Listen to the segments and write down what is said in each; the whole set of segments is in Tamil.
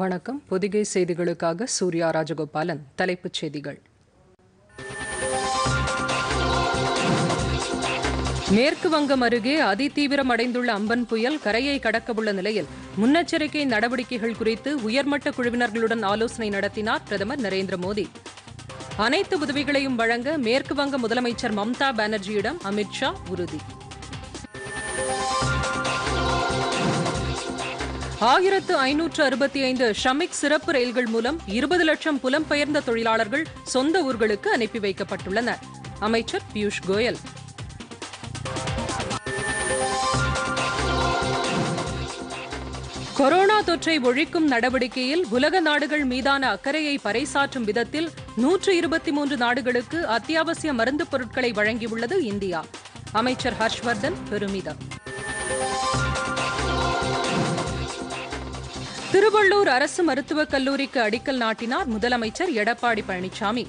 வணக்கம் பொதிகை செய்திகளுக்காக சூர்யா ராஜகோபாலன் தலைப்புச் செய்திகள் மேற்கு வங்கம் அருகே அதிதீவிரம் அடைந்துள்ள அம்பன் புயல் கரையை கடக்கவுள்ள நிலையில் முன்னெச்சரிக்கை நடவடிக்கைகள் குறித்து உயர்மட்ட குழுவினர்களுடன் ஆலோசனை நடத்தினார் பிரதமர் நரேந்திர மோடி அனைத்து உதவிகளையும் வழங்க மேற்கு வங்க முதலமைச்சர் மம்தா பானர்ஜியிடம் அமித்ஷா உறுதி ஆயிரத்து ஐநூற்று அறுபத்தி ஐந்து ஷமிக் சிறப்பு ரயில்கள் மூலம் இருபது லட்சம் புலம்பெயர்ந்த தொழிலாளர்கள் சொந்த ஊர்களுக்கு அனுப்பி வைக்கப்பட்டுள்ளனர் அமைச்சர் பியூஷ் கோயல் கொரோனா தொற்றை ஒழிக்கும் நடவடிக்கையில் உலக நாடுகள் மீதான அக்கறையை பறைசாற்றும் விதத்தில் நூற்று இருபத்தி மூன்று நாடுகளுக்கு அத்தியாவசிய மருந்து பொருட்களை வழங்கியுள்ளது இந்தியா அமைச்சர் ஹர்ஷ்வர்தன் பெருமிதம் திருவள்ளூர் அரசு மருத்துவக் கல்லூரிக்கு அடிக்கல் நாட்டினார் முதலமைச்சர் எடப்பாடி பழனிசாமி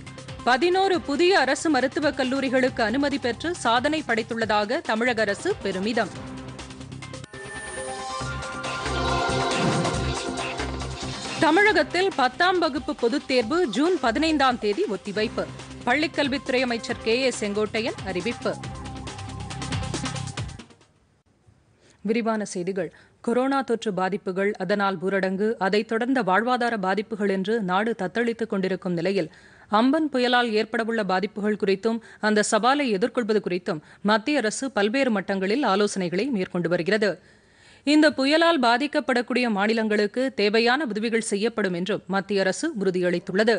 பதினோரு புதிய அரசு மருத்துவக் கல்லூரிகளுக்கு அனுமதி பெற்று சாதனை படைத்துள்ளதாக தமிழக அரசு பெருமிதம் தமிழகத்தில் பத்தாம் வகுப்பு பொதுத் தேர்வு ஜூன் பதினைந்தாம் தேதி ஒத்திவைப்பு பள்ளிக்கல்வித்துறை அமைச்சர் கே ஏ செங்கோட்டையன் அறிவிப்பு விரிவான செய்திகள் கொரோனா தொற்று பாதிப்புகள் அதனால் ஊரடங்கு அதைத் தொடர்ந்த வாழ்வாதார பாதிப்புகள் என்று நாடு தத்தளித்துக் கொண்டிருக்கும் நிலையில் அம்பன் புயலால் ஏற்படவுள்ள பாதிப்புகள் குறித்தும் அந்த சவாலை எதிர்கொள்வது குறித்தும் மத்திய அரசு பல்வேறு மட்டங்களில் ஆலோசனைகளை மேற்கொண்டு வருகிறது இந்த புயலால் பாதிக்கப்படக்கூடிய மாநிலங்களுக்கு தேவையான உதவிகள் செய்யப்படும் என்றும் மத்திய அரசு உறுதியளித்துள்ளது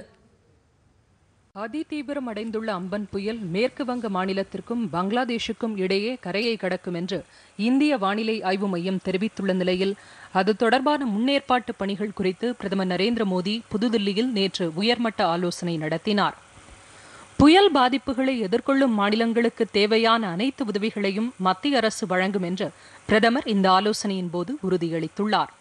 அதி தீவிரம் அடைந்துள்ள அம்பன் புயல் மேற்கு வங்க மாநிலத்திற்கும் பங்களாதேஷுக்கும் இடையே கரையை கடக்கும் என்று இந்திய வானிலை ஆய்வு மையம் தெரிவித்துள்ள நிலையில் அது தொடர்பான முன்னேற்பாட்டு பணிகள் குறித்து பிரதமர் நரேந்திர மோடி புதுதில்லியில் நேற்று உயர்மட்ட ஆலோசனை நடத்தினார் புயல் பாதிப்புகளை எதிர்கொள்ளும் மாநிலங்களுக்கு தேவையான அனைத்து உதவிகளையும் மத்திய அரசு வழங்கும் என்று பிரதமர் இந்த ஆலோசனையின் போது உறுதியளித்துள்ளார்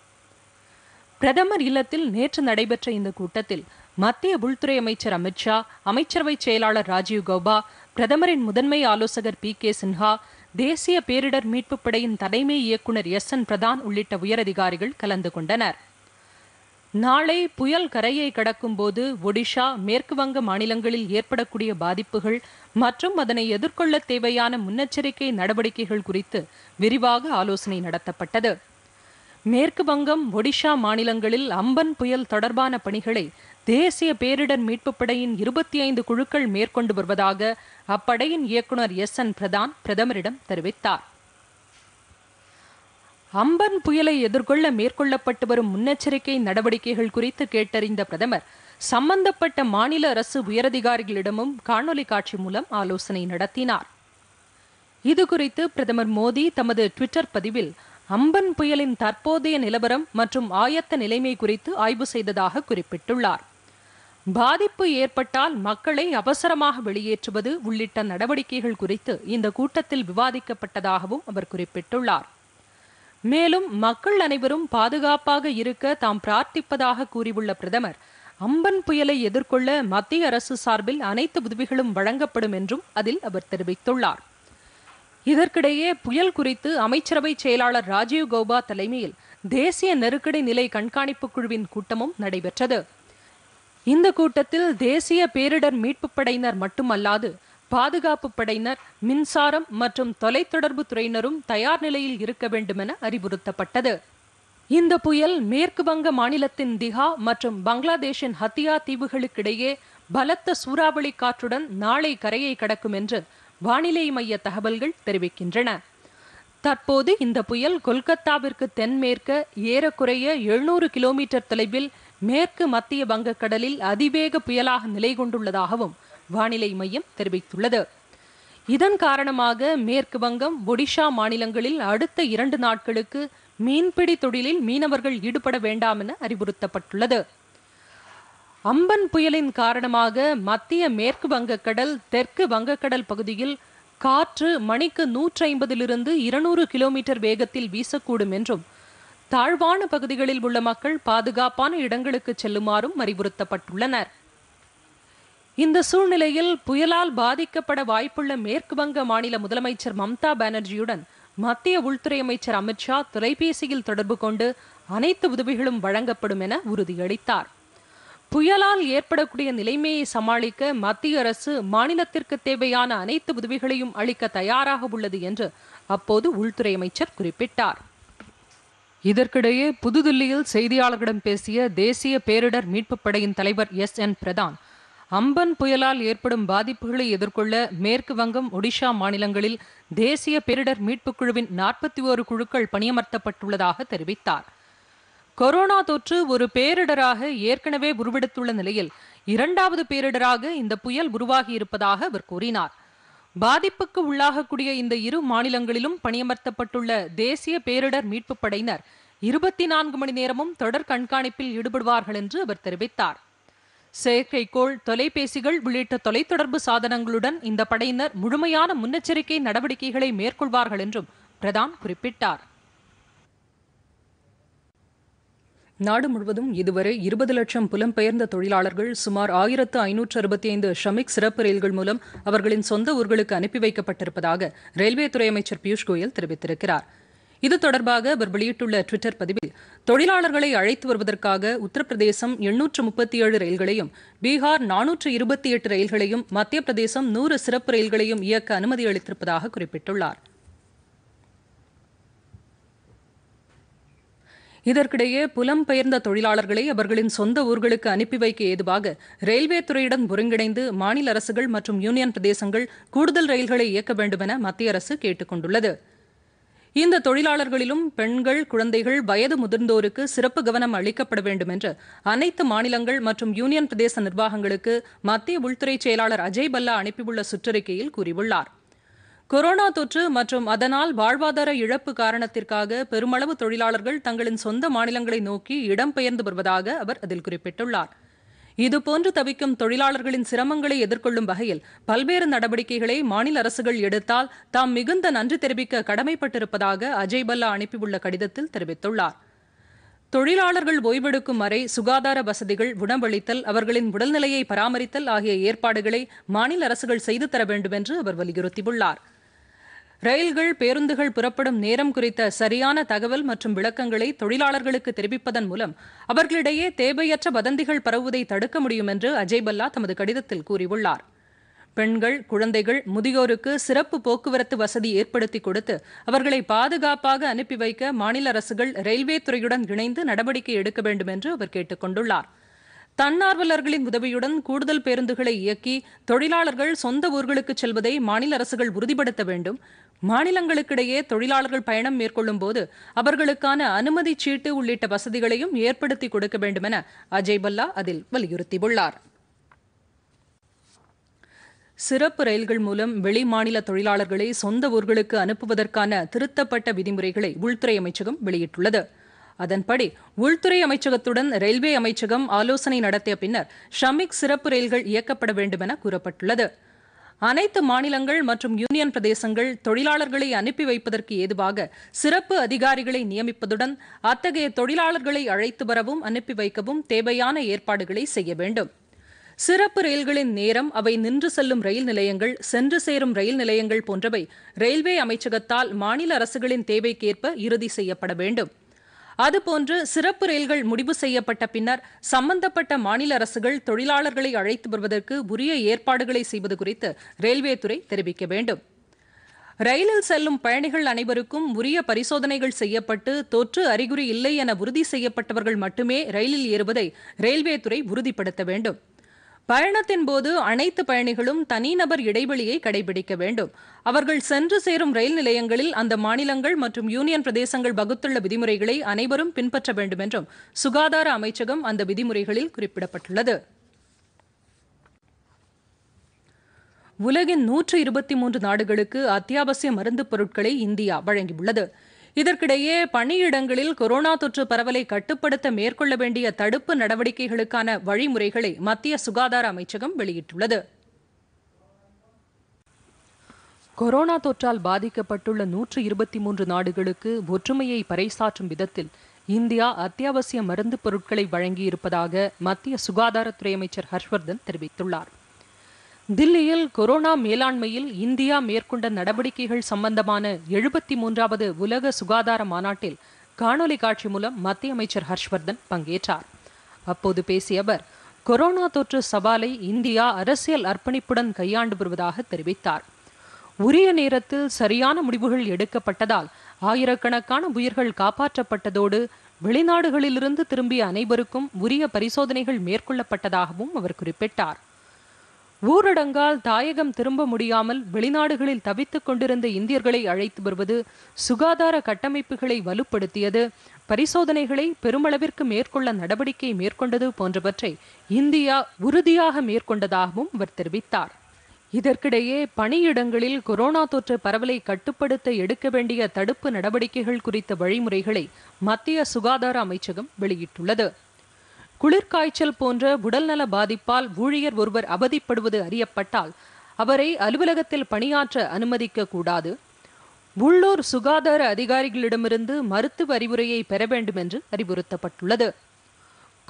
பிரதமர் இல்லத்தில் நேற்று நடைபெற்ற இந்த கூட்டத்தில் மத்திய உள்துறை அமைச்சர் அமித்ஷா அமைச்சரவை செயலாளர் ராஜீவ் கௌபா பிரதமரின் முதன்மை ஆலோசகர் பி கே சின்ஹா தேசிய பேரிடர் மீட்புப் படையின் தலைமை இயக்குநர் எஸ் என் பிரதான் உள்ளிட்ட உயரதிகாரிகள் கலந்து கொண்டனர் நாளை புயல் கரையை கடக்கும் போது ஒடிஷா மேற்குவங்க மாநிலங்களில் ஏற்படக்கூடிய பாதிப்புகள் மற்றும் அதனை எதிர்கொள்ள தேவையான முன்னெச்சரிக்கை நடவடிக்கைகள் குறித்து விரிவாக ஆலோசனை நடத்தப்பட்டது மேற்கு வங்கம் ஒடிஷா மாநிலங்களில் அம்பன் புயல் தொடர்பான பணிகளை தேசிய பேரிடர் மீட்பு படையின் இருபத்தி ஐந்து குழுக்கள் மேற்கொண்டு வருவதாக அப்படையின் இயக்குநர் எஸ் என் பிரதான் பிரதமரிடம் தெரிவித்தார் அம்பன் புயலை எதிர்கொள்ள மேற்கொள்ளப்பட்டு வரும் முன்னெச்சரிக்கை நடவடிக்கைகள் குறித்து கேட்டறிந்த பிரதமர் சம்பந்தப்பட்ட மாநில அரசு உயரதிகாரிகளிடமும் காணொலி காட்சி மூலம் ஆலோசனை நடத்தினார் இதுகுறித்து பிரதமர் மோடி தமது ட்விட்டர் பதிவில் அம்பன் புயலின் தற்போதைய நிலவரம் மற்றும் ஆயத்த நிலைமை குறித்து ஆய்வு செய்ததாக குறிப்பிட்டுள்ளார் பாதிப்பு ஏற்பட்டால் மக்களை அவசரமாக வெளியேற்றுவது உள்ளிட்ட நடவடிக்கைகள் குறித்து இந்த கூட்டத்தில் விவாதிக்கப்பட்டதாகவும் அவர் குறிப்பிட்டுள்ளார் மேலும் மக்கள் அனைவரும் பாதுகாப்பாக இருக்க தாம் பிரார்த்திப்பதாக கூறியுள்ள பிரதமர் அம்பன் புயலை எதிர்கொள்ள மத்திய அரசு சார்பில் அனைத்து உதவிகளும் வழங்கப்படும் என்றும் அதில் அவர் தெரிவித்துள்ளார் இதற்கிடையே புயல் குறித்து அமைச்சரவை செயலாளர் ராஜீவ் கௌபா தலைமையில் தேசிய நெருக்கடி நிலை கண்காணிப்பு குழுவின் கூட்டமும் நடைபெற்றது இந்த கூட்டத்தில் தேசிய பேரிடர் மீட்பு படையினர் மட்டுமல்லாது பாதுகாப்பு படையினர் மின்சாரம் மற்றும் தொலைத்தொடர்பு துறையினரும் தயார் நிலையில் இருக்க என அறிவுறுத்தப்பட்டது இந்த புயல் மேற்கு வங்க மாநிலத்தின் திகா மற்றும் பங்களாதேஷின் ஹத்தியா தீவுகளுக்கிடையே பலத்த சூறாவளி காற்றுடன் நாளை கரையை கடக்கும் என்று வானிலை மைய தகவல்கள் தெரிவிக்கின்றன தற்போது இந்த புயல் கொல்கத்தாவிற்கு தென்மேற்க ஏறக்குறைய எழுநூறு கிலோமீட்டர் தொலைவில் மேற்கு மத்திய வங்கக்கடலில் அதிவேக புயலாக நிலை கொண்டுள்ளதாகவும் வானிலை மையம் தெரிவித்துள்ளது இதன் காரணமாக மேற்கு வங்கம் ஒடிஷா மாநிலங்களில் அடுத்த இரண்டு நாட்களுக்கு மீன்பிடி தொழிலில் மீனவர்கள் ஈடுபட வேண்டாம் என அறிவுறுத்தப்பட்டுள்ளது அம்பன் புயலின் காரணமாக மத்திய மேற்கு வங்கக்கடல் தெற்கு வங்கக்கடல் பகுதியில் காற்று மணிக்கு நூற்றி ஐம்பதிலிருந்து இருநூறு கிலோமீட்டர் வேகத்தில் வீசக்கூடும் என்றும் தாழ்வான பகுதிகளில் உள்ள மக்கள் பாதுகாப்பான இடங்களுக்கு செல்லுமாறும் அறிவுறுத்தப்பட்டுள்ளனர் இந்த சூழ்நிலையில் புயலால் பாதிக்கப்பட வாய்ப்புள்ள மேற்கு வங்க மாநில முதலமைச்சர் மம்தா பானர்ஜியுடன் மத்திய உள்துறை அமைச்சர் அமித்ஷா தொலைபேசியில் தொடர்பு கொண்டு அனைத்து உதவிகளும் வழங்கப்படும் என உறுதியளித்தார் புயலால் ஏற்படக்கூடிய நிலைமையை சமாளிக்க மத்திய அரசு மாநிலத்திற்கு தேவையான அனைத்து உதவிகளையும் அளிக்க தயாராக உள்ளது என்று அப்போது உள்துறை அமைச்சர் குறிப்பிட்டார் இதற்கிடையே புதுதில்லியில் செய்தியாளர்களிடம் பேசிய தேசிய பேரிடர் மீட்புப் படையின் தலைவர் எஸ் என் பிரதான் அம்பன் புயலால் ஏற்படும் பாதிப்புகளை எதிர்கொள்ள மேற்கு வங்கம் ஒடிஷா மாநிலங்களில் தேசிய பேரிடர் மீட்புக் குழுவின் நாற்பத்தி ஓரு குழுக்கள் பணியமர்த்தப்பட்டுள்ளதாக தெரிவித்தார் கொரோனா தொற்று ஒரு பேரிடராக ஏற்கனவே உருவெடுத்துள்ள நிலையில் இரண்டாவது பேரிடராக இந்த புயல் உருவாகியிருப்பதாக அவர் கூறினார் பாதிப்புக்கு உள்ளாகக்கூடிய இந்த இரு மாநிலங்களிலும் பணியமர்த்தப்பட்டுள்ள தேசிய பேரிடர் மீட்பு படையினர் இருபத்தி நான்கு மணி நேரமும் தொடர் கண்காணிப்பில் ஈடுபடுவார்கள் என்று அவர் தெரிவித்தார் செயற்கைக்கோள் தொலைபேசிகள் உள்ளிட்ட தொலைத்தொடர்பு சாதனங்களுடன் இந்த படையினர் முழுமையான முன்னெச்சரிக்கை நடவடிக்கைகளை மேற்கொள்வார்கள் என்றும் பிரதான் குறிப்பிட்டார் நாடு முழுவதும் இதுவரை இருபது லட்சம் புலம்பெயர்ந்த தொழிலாளர்கள் சுமார் ஆயிரத்து ஐநூற்று அறுபத்தி ஐந்து ஷமிக் சிறப்பு ரயில்கள் மூலம் அவர்களின் சொந்த ஊர்களுக்கு அனுப்பி வைக்கப்பட்டிருப்பதாக ரயில்வே துறை அமைச்சர் பியூஷ் கோயல் தெரிவித்திருக்கிறார் இது தொடர்பாக அவர் வெளியிட்டுள்ள டுவிட்டர் பதிவில் தொழிலாளர்களை அழைத்து வருவதற்காக உத்தரப்பிரதேசம் எண்ணூற்று முப்பத்தி ஏழு ரயில்களையும் பீகார் நானூற்று இருபத்தி எட்டு ரயில்களையும் மத்திய பிரதேசம் நூறு சிறப்பு ரயில்களையும் இயக்க அனுமதி அளித்திருப்பதாக குறிப்பிட்டுள்ளாா் இதற்கிடையே புலம்பெயர்ந்த தொழிலாளர்களை அவர்களின் சொந்த ஊர்களுக்கு அனுப்பி வைக்க ஏதுவாக ரயில்வே துறையுடன் ஒருங்கிணைந்து மாநில அரசுகள் மற்றும் யூனியன் பிரதேசங்கள் கூடுதல் ரயில்களை இயக்க வேண்டுமென மத்திய அரசு கேட்டுக் கொண்டுள்ளது இந்த தொழிலாளர்களிலும் பெண்கள் குழந்தைகள் வயது முதிர்ந்தோருக்கு சிறப்பு கவனம் அளிக்கப்பட வேண்டும் என்று அனைத்து மாநிலங்கள் மற்றும் யூனியன் பிரதேச நிர்வாகங்களுக்கு மத்திய உள்துறை செயலாளர் அஜய் பல்லா அனுப்பியுள்ள சுற்றறிக்கையில் கூறியுள்ளார் கொரோனா தொற்று மற்றும் அதனால் வாழ்வாதார இழப்பு காரணத்திற்காக பெருமளவு தொழிலாளர்கள் தங்களின் சொந்த மாநிலங்களை நோக்கி இடம்பெயர்ந்து வருவதாக அவர் அதில் குறிப்பிட்டுள்ளார் இதுபோன்று தவிக்கும் தொழிலாளர்களின் சிரமங்களை எதிர்கொள்ளும் வகையில் பல்வேறு நடவடிக்கைகளை மாநில அரசுகள் எடுத்தால் தாம் மிகுந்த நன்றி தெரிவிக்க கடமைப்பட்டிருப்பதாக அஜய் பல்லா அனுப்பியுள்ள கடிதத்தில் தெரிவித்துள்ளார் தொழிலாளர்கள் ஓய்வெடுக்கும் வரை சுகாதார வசதிகள் உணவளித்தல் அவர்களின் உடல்நிலையை பராமரித்தல் ஆகிய ஏற்பாடுகளை மாநில அரசுகள் செய்து தர வேண்டும் என்று அவர் வலியுறுத்தியுள்ளாா் ரயில்கள் பேருந்துகள் புறப்படும் நேரம் குறித்த சரியான தகவல் மற்றும் விளக்கங்களை தொழிலாளர்களுக்கு தெரிவிப்பதன் மூலம் அவர்களிடையே தேவையற்ற வதந்திகள் பரவுவதை தடுக்க முடியும் என்று அஜய் பல்லா தமது கடிதத்தில் கூறியுள்ளார் பெண்கள் குழந்தைகள் முதியோருக்கு சிறப்பு போக்குவரத்து வசதி ஏற்படுத்தி கொடுத்து அவர்களை பாதுகாப்பாக அனுப்பி வைக்க மாநில அரசுகள் ரயில்வே துறையுடன் இணைந்து நடவடிக்கை எடுக்க வேண்டும் என்று அவர் கேட்டுக் கொண்டுள்ளார் தன்னார்வலர்களின் உதவியுடன் கூடுதல் பேருந்துகளை இயக்கி தொழிலாளர்கள் சொந்த ஊர்களுக்கு செல்வதை மாநில அரசுகள் உறுதிப்படுத்த வேண்டும் மாநிலங்களுக்கிடையே தொழிலாளர்கள் பயணம் மேற்கொள்ளும் போது அவர்களுக்கான அனுமதி சீட்டு உள்ளிட்ட வசதிகளையும் ஏற்படுத்தி கொடுக்க வேண்டுமென அஜய் பல்லா அதில் வலியுறுத்தியுள்ளார் சிறப்பு ரயில்கள் மூலம் வெளி மாநில தொழிலாளர்களை சொந்த ஊர்களுக்கு அனுப்புவதற்கான திருத்தப்பட்ட விதிமுறைகளை உள்துறை அமைச்சகம் வெளியிட்டுள்ளது அதன்படி உள்துறை அமைச்சகத்துடன் ரயில்வே அமைச்சகம் ஆலோசனை நடத்திய பின்னர் ஷமிக் சிறப்பு ரயில்கள் இயக்கப்பட வேண்டும் என கூறப்பட்டுள்ளது அனைத்து மாநிலங்கள் மற்றும் யூனியன் பிரதேசங்கள் தொழிலாளர்களை அனுப்பி வைப்பதற்கு ஏதுவாக சிறப்பு அதிகாரிகளை நியமிப்பதுடன் அத்தகைய தொழிலாளர்களை அழைத்து வரவும் அனுப்பி வைக்கவும் தேவையான ஏற்பாடுகளை செய்ய வேண்டும் சிறப்பு ரயில்களின் நேரம் அவை நின்று செல்லும் ரயில் நிலையங்கள் சென்று சேரும் ரயில் நிலையங்கள் போன்றவை ரயில்வே அமைச்சகத்தால் மாநில அரசுகளின் தேவைக்கேற்ப இறுதி செய்யப்பட வேண்டும் அதுபோன்று சிறப்பு ரயில்கள் முடிவு செய்யப்பட்ட பின்னர் சம்பந்தப்பட்ட மாநில அரசுகள் தொழிலாளர்களை அழைத்து வருவதற்கு உரிய ஏற்பாடுகளை செய்வது குறித்து ரயில்வே துறை தெரிவிக்க வேண்டும் ரயிலில் செல்லும் பயணிகள் அனைவருக்கும் உரிய பரிசோதனைகள் செய்யப்பட்டு தொற்று அறிகுறி இல்லை என உறுதி செய்யப்பட்டவர்கள் மட்டுமே ரயிலில் ஏறுவதை ரயில்வே துறை உறுதிப்படுத்த வேண்டும் பயணத்தின் போது அனைத்து பயணிகளும் தனிநபர் இடைவெளியை கடைபிடிக்க வேண்டும் அவர்கள் சென்று சேரும் ரயில் நிலையங்களில் அந்த மாநிலங்கள் மற்றும் யூனியன் பிரதேசங்கள் வகுத்துள்ள விதிமுறைகளை அனைவரும் பின்பற்ற வேண்டும் என்றும் சுகாதார அமைச்சகம் அந்த விதிமுறைகளில் குறிப்பிடப்பட்டுள்ளது உலகின் நூற்று இருபத்தி மூன்று நாடுகளுக்கு அத்தியாவசிய மருந்துப் பொருட்களை இந்தியா வழங்கியுள்ளது இதற்கிடையே பணியிடங்களில் கொரோனா தொற்று பரவலை கட்டுப்படுத்த மேற்கொள்ள வேண்டிய தடுப்பு நடவடிக்கைகளுக்கான வழிமுறைகளை மத்திய சுகாதார அமைச்சகம் வெளியிட்டுள்ளது கொரோனா தொற்றால் பாதிக்கப்பட்டுள்ள நூற்று இருபத்தி மூன்று நாடுகளுக்கு ஒற்றுமையை பறைசாற்றும் விதத்தில் இந்தியா அத்தியாவசிய மருந்து பொருட்களை வழங்கியிருப்பதாக மத்திய சுகாதாரத்துறை அமைச்சர் ஹர்ஷ்வர்தன் தெரிவித்துள்ளார் தில்லியில் கொரோனா மேலாண்மையில் இந்தியா மேற்கொண்ட நடவடிக்கைகள் சம்பந்தமான எழுபத்தி மூன்றாவது உலக சுகாதார மாநாட்டில் காணொலி காட்சி மூலம் மத்திய அமைச்சர் ஹர்ஷ்வர்தன் பங்கேற்றார் அப்போது பேசிய அவர் கொரோனா தொற்று சவாலை இந்தியா அரசியல் அர்ப்பணிப்புடன் கையாண்டு வருவதாக தெரிவித்தார் உரிய நேரத்தில் சரியான முடிவுகள் எடுக்கப்பட்டதால் ஆயிரக்கணக்கான உயிர்கள் காப்பாற்றப்பட்டதோடு வெளிநாடுகளிலிருந்து திரும்பிய அனைவருக்கும் உரிய பரிசோதனைகள் மேற்கொள்ளப்பட்டதாகவும் அவர் குறிப்பிட்டார் ஊரடங்கால் தாயகம் திரும்ப முடியாமல் வெளிநாடுகளில் தவித்துக் கொண்டிருந்த இந்தியர்களை அழைத்து வருவது சுகாதார கட்டமைப்புகளை வலுப்படுத்தியது பரிசோதனைகளை பெருமளவிற்கு மேற்கொள்ள நடவடிக்கை மேற்கொண்டது போன்றவற்றை இந்தியா உறுதியாக மேற்கொண்டதாகவும் அவர் தெரிவித்தார் இதற்கிடையே பணியிடங்களில் கொரோனா தொற்று பரவலை கட்டுப்படுத்த எடுக்க வேண்டிய தடுப்பு நடவடிக்கைகள் குறித்த வழிமுறைகளை மத்திய சுகாதார அமைச்சகம் வெளியிட்டுள்ளது குளிர்காய்ச்சல் போன்ற உடல்நல பாதிப்பால் ஊழியர் ஒருவர் அவதிப்படுவது அறியப்பட்டால் அவரை அலுவலகத்தில் பணியாற்ற அனுமதிக்க கூடாது உள்ளூர் சுகாதார அதிகாரிகளிடமிருந்து மருத்துவ அறிவுரையை பெற வேண்டும் என்று அறிவுறுத்தப்பட்டுள்ளது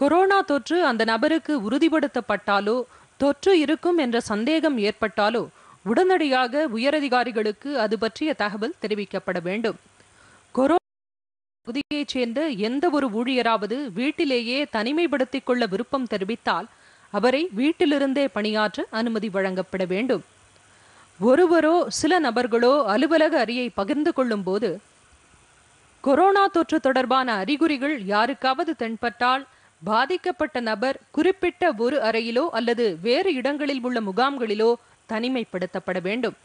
கொரோனா தொற்று அந்த நபருக்கு உறுதிப்படுத்தப்பட்டாலோ தொற்று இருக்கும் என்ற சந்தேகம் ஏற்பட்டாலோ உடனடியாக உயரதிகாரிகளுக்கு அது பற்றிய தகவல் தெரிவிக்கப்பட வேண்டும் கொரோ புதியைச் சேர்ந்த எந்த ஒரு ஊழியராவது வீட்டிலேயே தனிமைப்படுத்திக் கொள்ள விருப்பம் தெரிவித்தால் அவரை வீட்டிலிருந்தே பணியாற்ற அனுமதி வழங்கப்பட வேண்டும் ஒருவரோ சில நபர்களோ அலுவலக அரியை பகிர்ந்து கொள்ளும் போது கொரோனா தொற்று தொடர்பான அறிகுறிகள் யாருக்காவது தென்பட்டால் பாதிக்கப்பட்ட நபர் குறிப்பிட்ட ஒரு அறையிலோ அல்லது வேறு இடங்களில் உள்ள முகாம்களிலோ தனிமைப்படுத்தப்பட வேண்டும்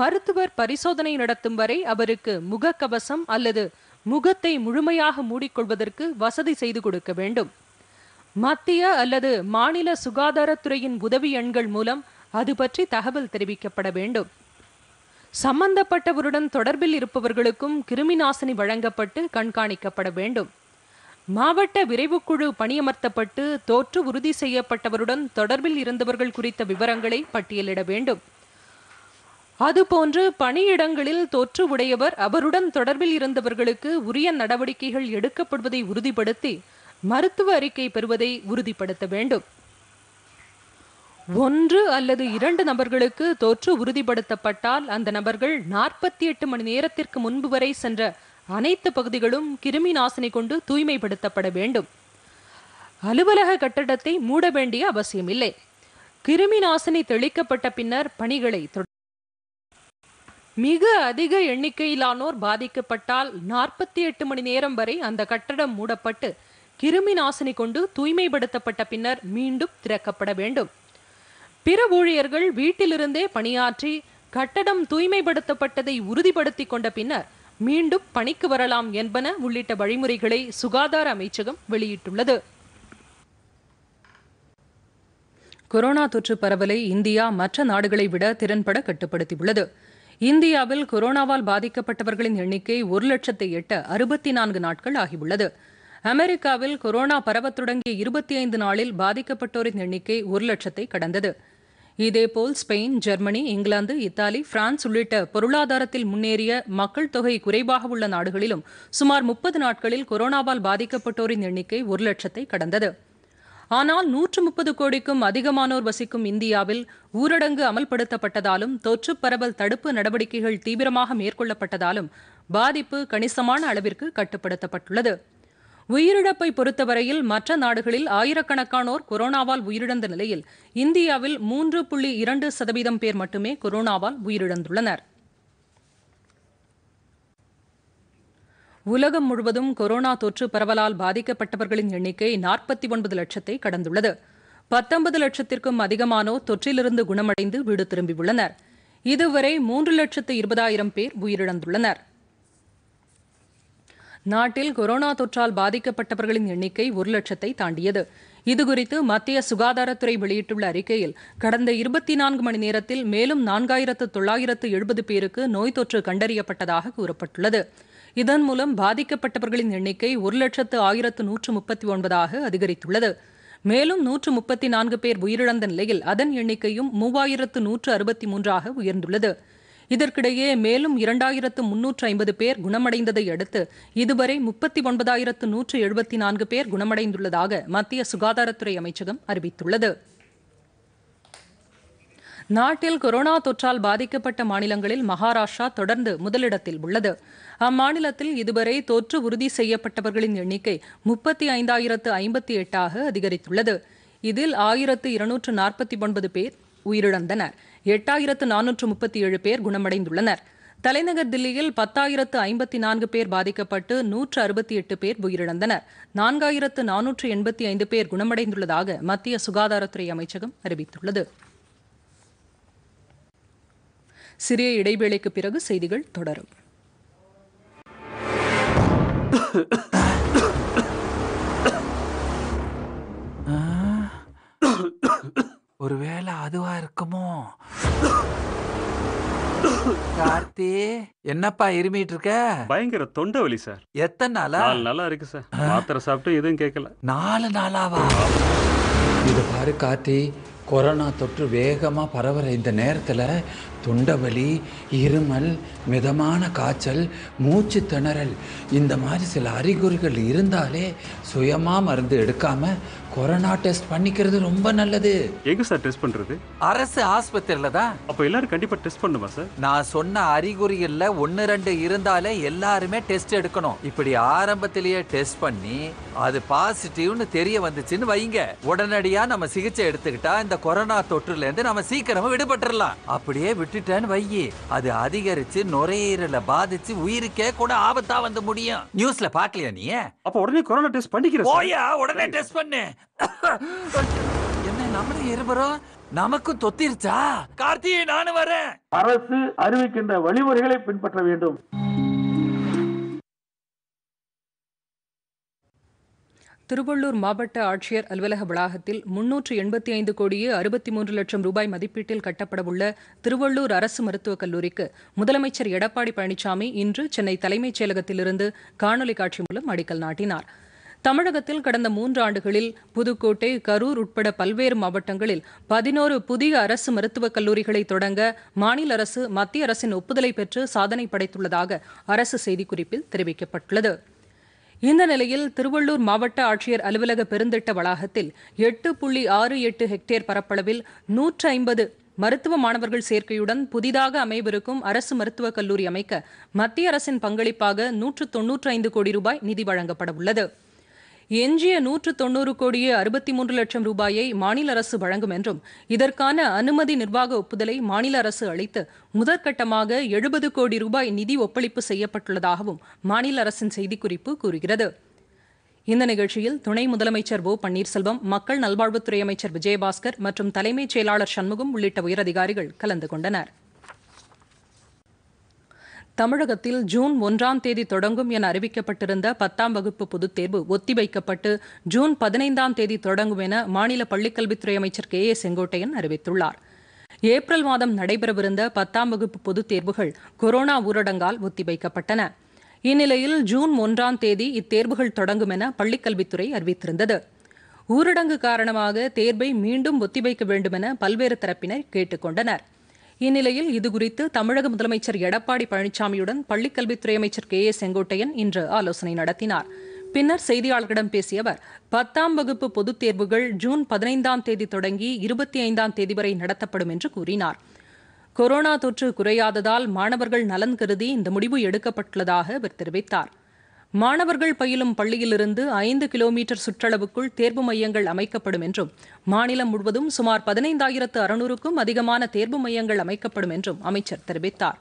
மருத்துவர் பரிசோதனை நடத்தும் வரை அவருக்கு முகக்கவசம் அல்லது முகத்தை முழுமையாக மூடிக்கொள்வதற்கு வசதி செய்து கொடுக்க வேண்டும் மத்திய அல்லது மாநில சுகாதாரத்துறையின் உதவி எண்கள் மூலம் அது பற்றி தகவல் தெரிவிக்கப்பட வேண்டும் சம்பந்தப்பட்டவருடன் தொடர்பில் இருப்பவர்களுக்கும் கிருமி நாசினி வழங்கப்பட்டு கண்காணிக்கப்பட வேண்டும் மாவட்ட விரைவுக்குழு பணியமர்த்தப்பட்டு தோற்று உறுதி செய்யப்பட்டவருடன் தொடர்பில் இருந்தவர்கள் குறித்த விவரங்களை பட்டியலிட வேண்டும் அதுபோன்று பணியிடங்களில் தொற்று உடையவர் அவருடன் தொடர்பில் இருந்தவர்களுக்கு உரிய நடவடிக்கைகள் எடுக்கப்படுவதை உறுதிப்படுத்தி மருத்துவ அறிக்கை பெறுவதை உறுதிப்படுத்த வேண்டும் ஒன்று அல்லது இரண்டு நபர்களுக்கு தொற்று உறுதிப்படுத்தப்பட்டால் அந்த நபர்கள் நாற்பத்தி எட்டு மணி நேரத்திற்கு முன்பு வரை சென்ற அனைத்து பகுதிகளும் கிருமி நாசினி கொண்டு தூய்மைப்படுத்தப்பட வேண்டும் அலுவலக கட்டடத்தை மூட வேண்டிய அவசியமில்லை கிருமி நாசினி தெளிக்கப்பட்ட பின்னர் பணிகளை மிக அதிக எண்ணிக்கையிலானோர் பாதிக்கப்பட்டால் நாற்பத்தி எட்டு மணி நேரம் வரை அந்த கட்டடம் மூடப்பட்டு கிருமி நாசினி கொண்டு தூய்மைப்படுத்தப்பட்ட பின்னர் மீண்டும் திறக்கப்பட வேண்டும் பிற ஊழியர்கள் வீட்டிலிருந்தே பணியாற்றி கட்டடம் தூய்மைப்படுத்தப்பட்டதை உறுதிப்படுத்தி கொண்ட பின்னர் மீண்டும் பணிக்கு வரலாம் என்பன உள்ளிட்ட வழிமுறைகளை சுகாதார அமைச்சகம் வெளியிட்டுள்ளது கொரோனா தொற்று பரவலை இந்தியா மற்ற நாடுகளை விட திறன்பட கட்டுப்படுத்தியுள்ளது இந்தியாவில் கொரோனாவால் பாதிக்கப்பட்டவர்களின் எண்ணிக்கை ஒரு லட்சத்தை எட்ட அறுபத்தி நான்கு நாட்கள் ஆகியுள்ளது அமெரிக்காவில் கொரோனா பரவத் தொடங்கிய இருபத்தி ஐந்து நாளில் பாதிக்கப்பட்டோரின் எண்ணிக்கை ஒரு லட்சத்தை கடந்தது இதேபோல் Spain Germany England Italy France உள்ளிட்ட பொருளாதாரத்தில் முன்னேறிய மக்கள் தொகை குறைவாக உள்ள நாடுகளிலும் சுமார் முப்பது நாட்களில் கொரோனாவால் பாதிக்கப்பட்டோரின் எண்ணிக்கை ஒரு லட்சத்தை கடந்தது ஆனால் நூற்று முப்பது கோடிக்கும் அதிகமானோர் வசிக்கும் இந்தியாவில் ஊரடங்கு அமல்படுத்தப்பட்டதாலும் தொற்று பரவல் தடுப்பு நடவடிக்கைகள் தீவிரமாக மேற்கொள்ளப்பட்டதாலும் பாதிப்பு கணிசமான அளவிற்கு கட்டுப்படுத்தப்பட்டுள்ளது உயிரிழப்பை பொறுத்தவரையில் மற்ற நாடுகளில் ஆயிரக்கணக்கானோர் கொரோனாவால் உயிரிழந்த நிலையில் இந்தியாவில் மூன்று புள்ளி இரண்டு சதவீதம் பேர் மட்டுமே கொரோனாவால் உயிரிழந்துள்ளனா் உலகம் முழுவதும் கொரோனா தொற்று பரவலால் பாதிக்கப்பட்டவர்களின் எண்ணிக்கை நாற்பத்தி ஒன்பது லட்சத்தை கடந்துள்ளது பத்தொன்பது லட்சத்திற்கும் அதிகமானோர் தொற்றிலிருந்து குணமடைந்து வீடு திரும்பியுள்ளனர் இதுவரை மூன்று லட்சத்து இருபதாயிரம் பேர் உயிரிழந்துள்ளனர் நாட்டில் கொரோனா தொற்றால் பாதிக்கப்பட்டவர்களின் எண்ணிக்கை ஒரு லட்சத்தை தாண்டியது இதுகுறித்து மத்திய சுகாதாரத்துறை வெளியிட்டுள்ள அறிக்கையில் கடந்த இருபத்தி நான்கு மணி நேரத்தில் மேலும் நான்காயிரத்து தொள்ளாயிரத்து எழுபது பேருக்கு நோய் தொற்று கண்டறியப்பட்டதாக கூறப்பட்டுள்ளது இதன் மூலம் பாதிக்கப்பட்டவர்களின் எண்ணிக்கை ஒரு லட்சத்து ஆயிரத்து நூற்று முப்பத்தி ஒன்பதாக அதிகரித்துள்ளது மேலும் நூற்று முப்பத்தி நான்கு பேர் உயிரிழந்த நிலையில் அதன் எண்ணிக்கையும் மூவாயிரத்து நூற்று அறுபத்தி மூன்றாக உயர்ந்துள்ளது இதற்கிடையே மேலும் இரண்டாயிரத்து முன்னூற்று ஐம்பது பேர் குணமடைந்ததை அடுத்து இதுவரை முப்பத்தி ஒன்பதாயிரத்து நூற்று எழுபத்தி நான்கு பேர் குணமடைந்துள்ளதாக மத்திய சுகாதாரத்துறை அமைச்சகம் அறிவித்துள்ளது நாட்டில் கொரோனா தொற்றால் பாதிக்கப்பட்ட மாநிலங்களில் மகாராஷ்டிரா தொடர்ந்து முதலிடத்தில் உள்ளது அம்மாநிலத்தில் இதுவரை தொற்று உறுதி செய்யப்பட்டவர்களின் எண்ணிக்கை முப்பத்தி ஐந்தாயிரத்து ஐம்பத்தி எட்டாக அதிகரித்துள்ளது இதில் ஆயிரத்து இருநூற்று நாற்பத்தி ஒன்பது பேர் உயிரிழந்தனர் எட்டாயிரத்து நானூற்று முப்பத்தி ஏழு பேர் குணமடைந்துள்ளனர் தலைநகர் தில்லியில் பத்தாயிரத்து ஐம்பத்தி நான்கு பேர் பாதிக்கப்பட்டு நூற்று அறுபத்தி எட்டு பேர் உயிரிழந்தனர் நான்காயிரத்து நானூற்று எண்பத்தி ஐந்து பேர் குணமடைந்துள்ளதாக மத்திய சுகாதாரத்துறை அமைச்சகம் அறிவித்துள்ளது சிறிய இடைவேளைக்கு பிறகு செய்திகள் தொடரும் ஒருவேளை அதுவா இருக்குமோ கார்த்தி என்னப்பா இருமிட்டு இருக்க பயங்கர தொண்டை வலி சார் எத்தனை நாளா நாலு நாளா இருக்கு சார் மாத்திரை சாப்பிட்டு எதுவும் கேட்கல நாலு நாளாவா இது பாரு கார்த்தி கொரோனா தொற்று வேகமாக பரவுகிற இந்த நேரத்தில் தொண்டவலி இருமல் மிதமான காய்ச்சல் மூச்சு திணறல் இந்த மாதிரி சில அறிகுறிகள் இருந்தாலே சுயமாக மருந்து எடுக்காமல் கொரோனா டெஸ்ட் பண்ணிக்கிறது ரொம்ப நல்லது எங்க சார் டெஸ்ட் பண்றது அரசு ஆஸ்பத்திரியில தான் அப்ப எல்லாரும் கண்டிப்பா டெஸ்ட் பண்ணுமா சார் நான் சொன்ன அறிகுறிகள்ல ஒன்னு ரெண்டு இருந்தாலே எல்லாருமே டெஸ்ட் எடுக்கணும் இப்படி ஆரம்பத்திலேயே டெஸ்ட் பண்ணி அது பாசிட்டிவ்னு தெரிய வந்துச்சுன்னு வைங்க உடனடியா நம்ம சிகிச்சை எடுத்துக்கிட்டா இந்த கொரோனா தொற்றுல இருந்து நம்ம சீக்கிரமா விடுபட்டுறலாம் அப்படியே விட்டுட்டேன்னு வை அது அதிகரிச்சு நுரையீரல பாதிச்சு உயிருக்கே கூட ஆபத்தா வந்து முடியும் நியூஸ்ல பாக்கலையா நீ அப்ப உடனே கொரோனா டெஸ்ட் பண்ணிக்கிறேன் உடனே டெஸ்ட் பண்ணு என்ன தொத்திருச்சா கார்த்தியை நானும் வரேன் அரசு அறிவிக்கின்ற வழிமுறைகளை பின்பற்ற வேண்டும் திருவள்ளூர் மாவட்ட ஆட்சியர் அலுவலக வளாகத்தில் முன்னூற்று எண்பத்தி ஐந்து கோடியே அறுபத்தி மூன்று லட்சம் ரூபாய் மதிப்பீட்டில் கட்டப்படவுள்ள திருவள்ளூர் அரசு மருத்துவக் கல்லூரிக்கு முதலமைச்சர் எடப்பாடி பழனிசாமி இன்று சென்னை தலைமைச் செயலகத்திலிருந்து காணொலி காட்சி மூலம் அடிக்கல் நாட்டினாா் தமிழகத்தில் கடந்த மூன்றாண்டுகளில் புதுக்கோட்டை கரூர் உட்பட பல்வேறு மாவட்டங்களில் பதினோரு புதிய அரசு மருத்துவக் கல்லூரிகளை தொடங்க மாநில அரசு மத்திய அரசின் ஒப்புதலை பெற்று சாதனை படைத்துள்ளதாக அரசு செய்திக்குறிப்பில் தெரிவிக்கப்பட்டுள்ளது இந்த நிலையில் திருவள்ளூர் மாவட்ட ஆட்சியர் அலுவலக பெருந்திட்ட வளாகத்தில் எட்டு புள்ளி ஆறு எட்டு ஹெக்டேர் பரப்பளவில் நூற்று ஐம்பது மருத்துவ மாணவர்கள் சேர்க்கையுடன் புதிதாக அமைவிருக்கும் அரசு மருத்துவக் கல்லூரி அமைக்க மத்திய அரசின் பங்களிப்பாக நூற்று தொன்னூற்று ஐந்து கோடி ரூபாய் நிதி வழங்கப்பட உள்ளது எஞ்சிய நூற்று தொன்னூறு கோடியே அறுபத்தி மூன்று லட்சம் ரூபாயை மாநில அரசு வழங்கும் என்றும் இதற்கான அனுமதி நிர்வாக ஒப்புதலை மாநில அரசு அளித்து முதற்கட்டமாக எழுபது கோடி ரூபாய் நிதி ஒப்பளிப்பு செய்யப்பட்டுள்ளதாகவும் மாநில அரசின் செய்திக்குறிப்பு கூறுகிறது இந்த நிகழ்ச்சியில் துணை முதலமைச்சர் ஓ பன்னீர்செல்வம் மக்கள் நல்வாழ்வுத்துறை அமைச்சர் விஜயபாஸ்கர் மற்றும் தலைமைச் செயலாளர் சண்முகம் உள்ளிட்ட உயரதிகாரிகள் கலந்து கொண்டனா் தமிழகத்தில் ஜூன் ஒன்றாம் தேதி தொடங்கும் என அறிவிக்கப்பட்டிருந்த பத்தாம் வகுப்பு பொதுத்தேர்வு ஒத்திவைக்கப்பட்டு ஜூன் பதினைந்தாம் தேதி தொடங்கும் என மாநில பள்ளிக்கல்வித்துறை அமைச்சர் கே ஏ செங்கோட்டையன் அறிவித்துள்ளார் ஏப்ரல் மாதம் நடைபெறவிருந்த பத்தாம் வகுப்பு பொதுத் தேர்வுகள் கொரோனா ஊரடங்கால் ஒத்திவைக்கப்பட்டன இந்நிலையில் ஜூன் ஒன்றாம் தேதி இத்தேர்வுகள் தொடங்கும் என பள்ளிக்கல்வித்துறை அறிவித்திருந்தது ஊரடங்கு காரணமாக தேர்வை மீண்டும் ஒத்திவைக்க வேண்டுமென பல்வேறு தரப்பினர் கொண்டனா் இந்நிலையில் இதுகுறித்து தமிழக முதலமைச்சர் எடப்பாடி பழனிசாமியுடன் பள்ளிக்கல்வித்துறை அமைச்சர் கே ஏ செங்கோட்டையன் இன்று ஆலோசனை நடத்தினார் பின்னர் செய்தியாளர்களிடம் பேசிய அவர் பத்தாம் வகுப்பு பொதுத் தேர்வுகள் ஜூன் பதினைந்தாம் தேதி தொடங்கி இருபத்தி ஐந்தாம் தேதி வரை நடத்தப்படும் என்று கூறினார் கொரோனா தொற்று குறையாததால் மாணவர்கள் நலன் கருதி இந்த முடிவு எடுக்கப்பட்டுள்ளதாக அவர் தெரிவித்தார் மாணவர்கள் பயிலும் பள்ளியிலிருந்து ஐந்து கிலோமீட்டர் சுற்றளவுக்குள் தேர்வு மையங்கள் அமைக்கப்படும் என்றும் மாநிலம் முழுவதும் சுமார் பதினைந்தாயிரத்து அறுநூறுக்கும் அதிகமான தேர்வு மையங்கள் அமைக்கப்படும் என்றும் அமைச்சர் தெரிவித்தார்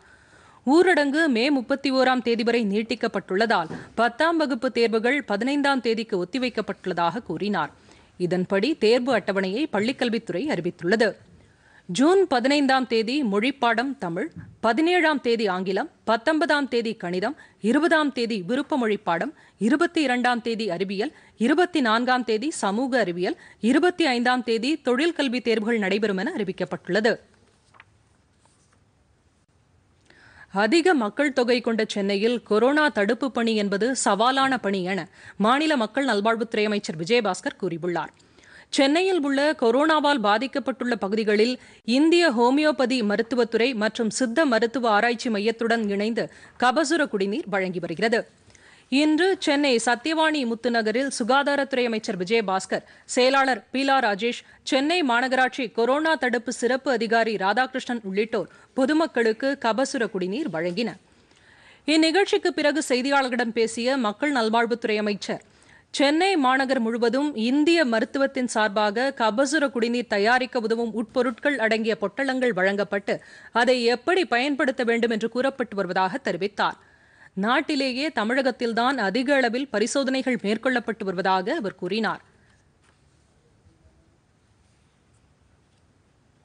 ஊரடங்கு மே முப்பத்தி ஓராம் தேதி வரை நீட்டிக்கப்பட்டுள்ளதால் பத்தாம் வகுப்பு தேர்வுகள் பதினைந்தாம் தேதிக்கு ஒத்திவைக்கப்பட்டுள்ளதாக கூறினார் இதன்படி தேர்வு அட்டவணையை பள்ளிக்கல்வித்துறை அறிவித்துள்ளது ஜூன் பதினைந்தாம் தேதி மொழிப்பாடம் தமிழ் பதினேழாம் தேதி ஆங்கிலம் பத்தொன்பதாம் தேதி கணிதம் இருபதாம் தேதி விருப்ப மொழிப்பாடம் இருபத்தி இரண்டாம் தேதி அறிவியல் இருபத்தி நான்காம் தேதி சமூக அறிவியல் இருபத்தி ஐந்தாம் தேதி தொழில் கல்வி தேர்வுகள் நடைபெறும் என அறிவிக்கப்பட்டுள்ளது அதிக மக்கள் தொகை கொண்ட சென்னையில் கொரோனா தடுப்பு பணி என்பது சவாலான பணி என மாநில மக்கள் நல்வாழ்வுத்துறை அமைச்சர் விஜயபாஸ்கர் கூறியுள்ளார் சென்னையில் உள்ள கொரோனாவால் பாதிக்கப்பட்டுள்ள பகுதிகளில் இந்திய ஹோமியோபதி மருத்துவத்துறை மற்றும் சித்த மருத்துவ ஆராய்ச்சி மையத்துடன் இணைந்து கபசுர குடிநீர் வழங்கி வருகிறது இன்று சென்னை சத்தியவாணி முத்துநகரில் சுகாதாரத்துறை அமைச்சர் விஜயபாஸ்கர் செயலாளர் பீலா ராஜேஷ் சென்னை மாநகராட்சி கொரோனா தடுப்பு சிறப்பு அதிகாரி ராதாகிருஷ்ணன் உள்ளிட்டோர் பொதுமக்களுக்கு கபசுர குடிநீர் வழங்கினர் இந்நிகழ்ச்சிக்கு பிறகு செய்தியாளர்களிடம் பேசிய மக்கள் நல்வாழ்வுத்துறை அமைச்சர் சென்னை மாநகர் முழுவதும் இந்திய மருத்துவத்தின் சார்பாக கபசுர குடிநீர் தயாரிக்க உதவும் உட்பொருட்கள் அடங்கிய பொட்டலங்கள் வழங்கப்பட்டு அதை எப்படி பயன்படுத்த வேண்டும் என்று கூறப்பட்டு வருவதாக தெரிவித்தார் நாட்டிலேயே தமிழகத்தில்தான் அதிக அளவில் பரிசோதனைகள் மேற்கொள்ளப்பட்டு வருவதாக அவர் கூறினார்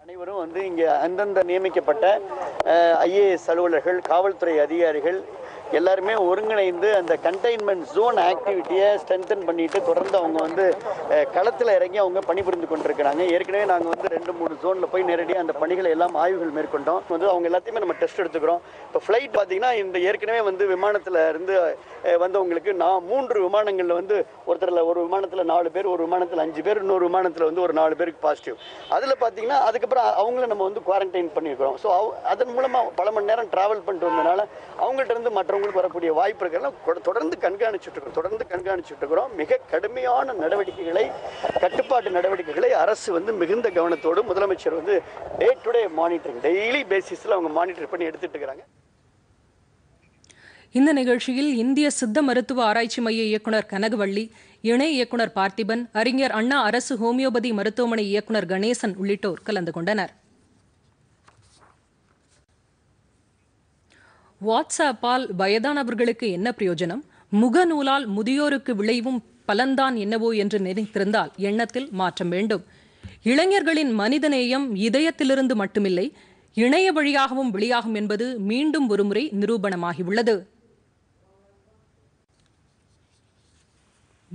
அனைவரும் வந்து இங்கே அந்தந்த நியமிக்கப்பட்ட ஐஏஎஸ் அலுவலர்கள் காவல்துறை அதிகாரிகள் எல்லாருமே ஒருங்கிணைந்து அந்த கண்டெய்ன்மெண்ட் ஜோன் ஆக்டிவிட்டியை ஸ்ட்ரென்தன் பண்ணிட்டு தொடர்ந்து அவங்க வந்து களத்தில் இறங்கி அவங்க பணிபுரிந்து கொண்டிருக்கிறாங்க ஏற்கனவே நாங்கள் வந்து ரெண்டு மூணு ஜோனில் போய் நேரடியாக அந்த பணிகளை எல்லாம் ஆய்வுகள் மேற்கொண்டோம் வந்து அவங்க எல்லாத்தையுமே நம்ம டெஸ்ட் எடுத்துக்கிறோம் இப்போ ஃப்ளைட் பார்த்தீங்கன்னா இந்த ஏற்கனவே வந்து விமானத்தில் இருந்து வந்தவங்களுக்கு நான் மூன்று விமானங்களில் வந்து ஒருத்தரில் ஒரு விமானத்தில் நாலு பேர் ஒரு விமானத்தில் அஞ்சு பேர் இன்னொரு விமானத்தில் வந்து ஒரு நாலு பேருக்கு பாசிட்டிவ் அதில் பார்த்தீங்கன்னா அதுக்கப்புறம் அவங்கள நம்ம வந்து குவாரண்டைன் பண்ணியிருக்கிறோம் ஸோ அதன் மூலமாக பல மணி நேரம் ட்ராவல் பண்ணிட்டு வந்ததுனால அவங்கள்ட்ட இருந்து மற்றவங்க அவங்களுக்கு வரக்கூடிய வாய்ப்பு தொடர்ந்து கண்காணிச்சுட்டு இருக்கிறோம் தொடர்ந்து கண்காணிச்சுட்டு இருக்கிறோம் மிக கடுமையான நடவடிக்கைகளை கட்டுப்பாட்டு நடவடிக்கைகளை அரசு வந்து மிகுந்த கவனத்தோடு முதலமைச்சர் வந்து day to day monitoring daily basis அவங்க மானிட்டர் பண்ணி எடுத்துட்டு இருக்கிறாங்க இந்த நிகழ்ச்சியில் இந்திய சித்த மருத்துவ ஆராய்ச்சி மைய இயக்குநர் கனகவள்ளி இணை இயக்குநர் பார்த்திபன் அறிஞர் அண்ணா அரசு ஹோமியோபதி மருத்துவமனை இயக்குநர் கணேசன் உள்ளிட்டோர் கலந்து கொண்டனர் வாட்ஸ்அப்பால் வயதானவர்களுக்கு என்ன பிரயோஜனம் முகநூலால் முதியோருக்கு விளைவும் பலன்தான் என்னவோ என்று நினைத்திருந்தால் எண்ணத்தில் மாற்றம் வேண்டும் இளைஞர்களின் மனிதநேயம் இதயத்திலிருந்து மட்டுமில்லை இணைய வழியாகவும் வெளியாகும் என்பது மீண்டும் ஒருமுறை நிரூபணமாகியுள்ளது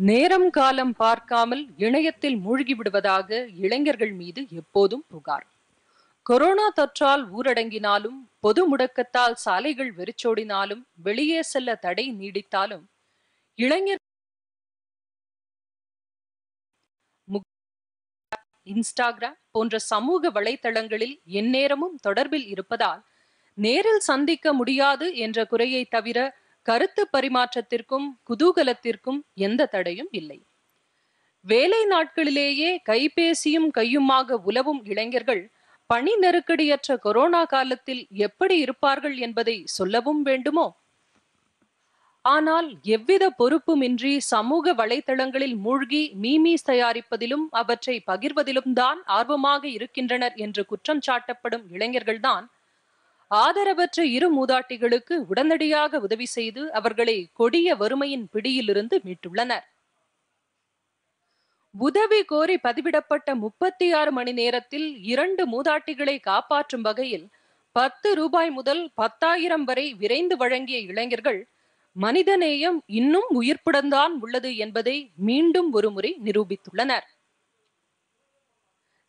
நேரம் காலம் பார்க்காமல் இணையத்தில் மூழ்கிவிடுவதாக இளைஞர்கள் மீது எப்போதும் புகார் கொரோனா தொற்றால் ஊரடங்கினாலும் பொது முடக்கத்தால் சாலைகள் வெறிச்சோடினாலும் வெளியே செல்ல தடை நீடித்தாலும் இளைஞர் இன்ஸ்டாகிராம் போன்ற சமூக வலைதளங்களில் எந்நேரமும் தொடர்பில் இருப்பதால் நேரில் சந்திக்க முடியாது என்ற குறையை தவிர கருத்து பரிமாற்றத்திற்கும் குதூகலத்திற்கும் எந்த தடையும் இல்லை வேலை நாட்களிலேயே கைபேசியும் கையுமாக உலவும் இளைஞர்கள் பணி நெருக்கடியற்ற கொரோனா காலத்தில் எப்படி இருப்பார்கள் என்பதை சொல்லவும் வேண்டுமோ ஆனால் எவ்வித பொறுப்புமின்றி சமூக வலைதளங்களில் மூழ்கி மீமீஸ் தயாரிப்பதிலும் அவற்றை பகிர்வதிலும் தான் ஆர்வமாக இருக்கின்றனர் என்று குற்றம் சாட்டப்படும் இளைஞர்கள்தான் ஆதரவற்ற இரு மூதாட்டிகளுக்கு உடனடியாக உதவி செய்து அவர்களை கொடிய வறுமையின் பிடியிலிருந்து மீட்டுள்ளனர் உதவி கோரி பதிவிடப்பட்ட முப்பத்தி ஆறு மணி நேரத்தில் இரண்டு மூதாட்டிகளை காப்பாற்றும் வகையில் பத்து ரூபாய் முதல் பத்தாயிரம் வரை விரைந்து வழங்கிய இளைஞர்கள் மனிதநேயம் இன்னும் உயிர்ப்புடன்தான் உள்ளது என்பதை மீண்டும் ஒருமுறை நிரூபித்துள்ளனர்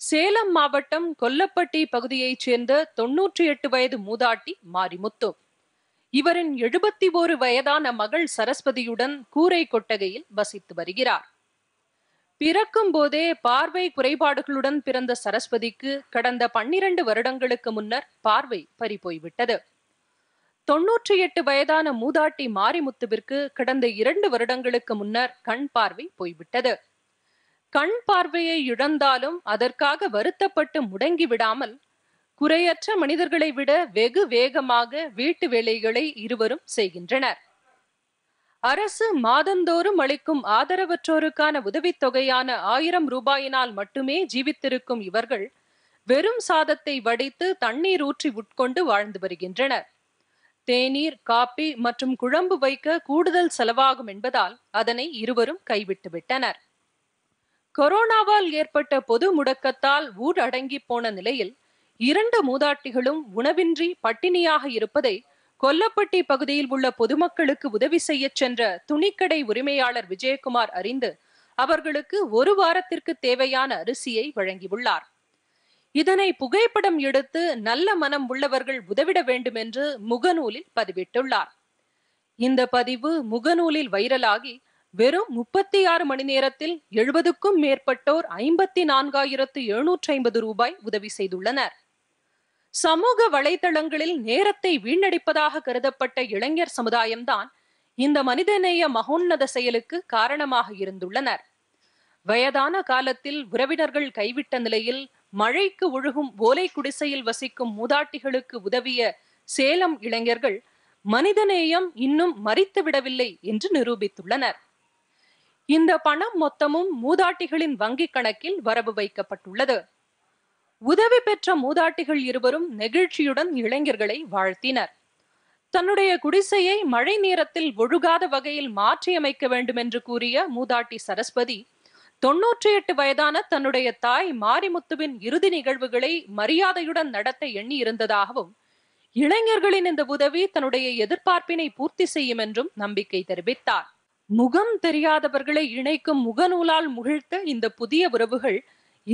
சேலம் மாவட்டம் கொல்லப்பட்டி பகுதியைச் சேர்ந்த தொன்னூற்றி எட்டு வயது மூதாட்டி மாரிமுத்து இவரின் எழுபத்தி ஓரு வயதான மகள் சரஸ்வதியுடன் கூரை கொட்டகையில் வசித்து வருகிறார் பிறக்கும் போதே பார்வை குறைபாடுகளுடன் பிறந்த சரஸ்வதிக்கு கடந்த பன்னிரண்டு வருடங்களுக்கு முன்னர் பார்வை பறிபோய்விட்டது தொன்னூற்றி எட்டு வயதான மூதாட்டி மாரிமுத்துவிற்கு கடந்த இரண்டு வருடங்களுக்கு முன்னர் கண் பார்வை போய்விட்டது கண் பார்வையை இழந்தாலும் அதற்காக வருத்தப்பட்டு முடங்கி விடாமல் குறையற்ற மனிதர்களை விட வெகு வேகமாக வீட்டு வேலைகளை இருவரும் செய்கின்றனர் அரசு மாதந்தோறும் அளிக்கும் ஆதரவற்றோருக்கான உதவித்தொகையான ஆயிரம் ரூபாயினால் மட்டுமே ஜீவித்திருக்கும் இவர்கள் வெறும் சாதத்தை வடித்து தண்ணீர் ஊற்றி உட்கொண்டு வாழ்ந்து வருகின்றனர் தேநீர் காப்பி மற்றும் குழம்பு வைக்க கூடுதல் செலவாகும் என்பதால் அதனை இருவரும் கைவிட்டுவிட்டனர் கொரோனாவால் ஏற்பட்ட பொது முடக்கத்தால் ஊரடங்கி போன நிலையில் இரண்டு மூதாட்டிகளும் உணவின்றி பட்டினியாக இருப்பதை கொல்லப்பட்டி பகுதியில் உள்ள பொதுமக்களுக்கு உதவி செய்ய சென்ற துணிக்கடை உரிமையாளர் விஜயகுமார் அறிந்து அவர்களுக்கு ஒரு வாரத்திற்கு தேவையான அரிசியை வழங்கியுள்ளார் இதனை புகைப்படம் எடுத்து நல்ல மனம் உள்ளவர்கள் உதவிட வேண்டும் என்று முகநூலில் பதிவிட்டுள்ளார் இந்த பதிவு முகநூலில் வைரலாகி வெறும் முப்பத்தி ஆறு மணி நேரத்தில் எழுபதுக்கும் மேற்பட்டோர் ஐம்பத்தி நான்காயிரத்து எழுநூற்றி ஐம்பது ரூபாய் உதவி செய்துள்ளனர் சமூக வலைதளங்களில் நேரத்தை வீணடிப்பதாக கருதப்பட்ட இளைஞர் சமுதாயம்தான் இந்த மனிதநேய மகோன்னத செயலுக்கு காரணமாக இருந்துள்ளனர் வயதான காலத்தில் உறவினர்கள் கைவிட்ட நிலையில் மழைக்கு ஒழுகும் ஓலை குடிசையில் வசிக்கும் மூதாட்டிகளுக்கு உதவிய சேலம் இளைஞர்கள் மனிதநேயம் இன்னும் மறித்து விடவில்லை என்று நிரூபித்துள்ளனர் இந்த பணம் மொத்தமும் மூதாட்டிகளின் வங்கிக் கணக்கில் வரவு வைக்கப்பட்டுள்ளது உதவி பெற்ற மூதாட்டிகள் இருவரும் நெகிழ்ச்சியுடன் இளைஞர்களை வாழ்த்தினர் தன்னுடைய குடிசையை மழை நேரத்தில் ஒழுகாத வகையில் மாற்றியமைக்க வேண்டும் என்று கூறிய மூதாட்டி சரஸ்வதி தொன்னூற்றி எட்டு வயதான தன்னுடைய தாய் மாரிமுத்துவின் இறுதி நிகழ்வுகளை மரியாதையுடன் நடத்த எண்ணி இருந்ததாகவும் இளைஞர்களின் இந்த உதவி தன்னுடைய எதிர்பார்ப்பினை பூர்த்தி செய்யும் என்றும் நம்பிக்கை தெரிவித்தார் முகம் தெரியாதவர்களை இணைக்கும் முகநூலால் முகிழ்த்த இந்த புதிய உறவுகள்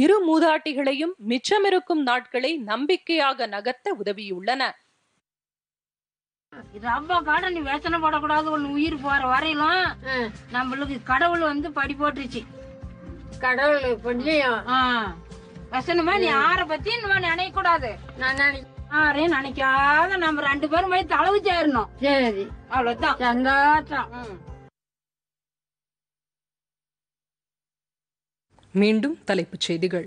இரு மூதாட்டிகளையும் மிச்சமிருக்கும் நாட்களை நம்பிக்கையாக நகர்த்த உதவியுள்ளன இது அவ்வா காட நீ வேசனை போடக்கூடாது ஒண்ணு உயிர் போற வரையிலும் நம்மளுக்கு கடவுள் வந்து படி போட்டுருச்சு கடவுள் கொஞ்சம் வசனமா நீ ஆற பத்தி இன்னும் நினைக்க கூடாது ஆரையும் நினைக்காத நம்ம ரெண்டு பேரும் போய் தளவு சேரணும் சரி அவ்வளவுதான் சந்தோஷம் மீண்டும் தலைப்புச் செய்திகள்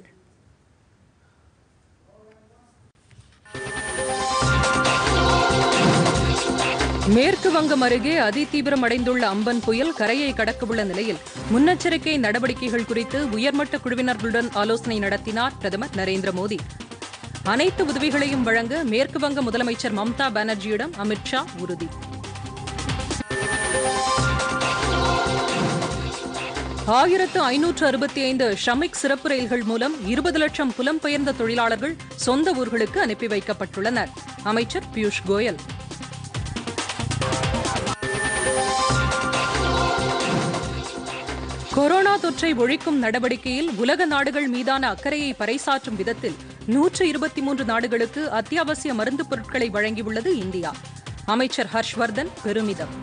மேற்கு வங்கம் அருகே அதிதீவிரமடைந்துள்ள அம்பன் புயல் கரையை கடக்கவுள்ள நிலையில் முன்னெச்சரிக்கை நடவடிக்கைகள் குறித்து உயர்மட்ட குழுவினர்களுடன் ஆலோசனை நடத்தினார் பிரதமர் நரேந்திர மோடி அனைத்து உதவிகளையும் வழங்க மேற்கு வங்க முதலமைச்சர் மம்தா பானர்ஜியிடம் அமித் ஷா உறுதி ஆயிரத்து ஐநூற்று அறுபத்தி ஐந்து ஷமிக் சிறப்பு ரயில்கள் மூலம் இருபது லட்சம் புலம்பெயர்ந்த தொழிலாளர்கள் சொந்த ஊர்களுக்கு அனுப்பி வைக்கப்பட்டுள்ளனர் அமைச்சர் பியூஷ் கோயல் கொரோனா தொற்றை ஒழிக்கும் நடவடிக்கையில் உலக நாடுகள் மீதான அக்கறையை பறைசாற்றும் விதத்தில் நூற்று இருபத்தி மூன்று நாடுகளுக்கு அத்தியாவசிய மருந்து பொருட்களை வழங்கியுள்ளது இந்தியா அமைச்சர் ஹர்ஷ்வர்தன் பெருமிதம்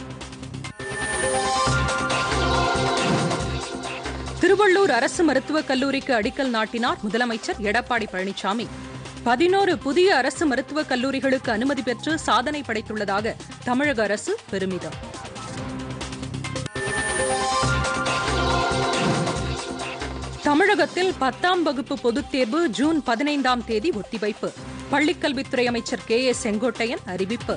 திருவள்ளூர் அரசு மருத்துவக் கல்லூரிக்கு அடிக்கல் நாட்டினார் முதலமைச்சர் எடப்பாடி பழனிசாமி பதினோரு புதிய அரசு மருத்துவக் கல்லூரிகளுக்கு அனுமதி பெற்று சாதனை படைத்துள்ளதாக தமிழக அரசு பெருமிதம் தமிழகத்தில் பத்தாம் வகுப்பு பொதுத் தேர்வு ஜூன் பதினைந்தாம் தேதி ஒத்திவைப்பு பள்ளிக்கல்வித்துறை அமைச்சர் கே ஏ செங்கோட்டையன் அறிவிப்பு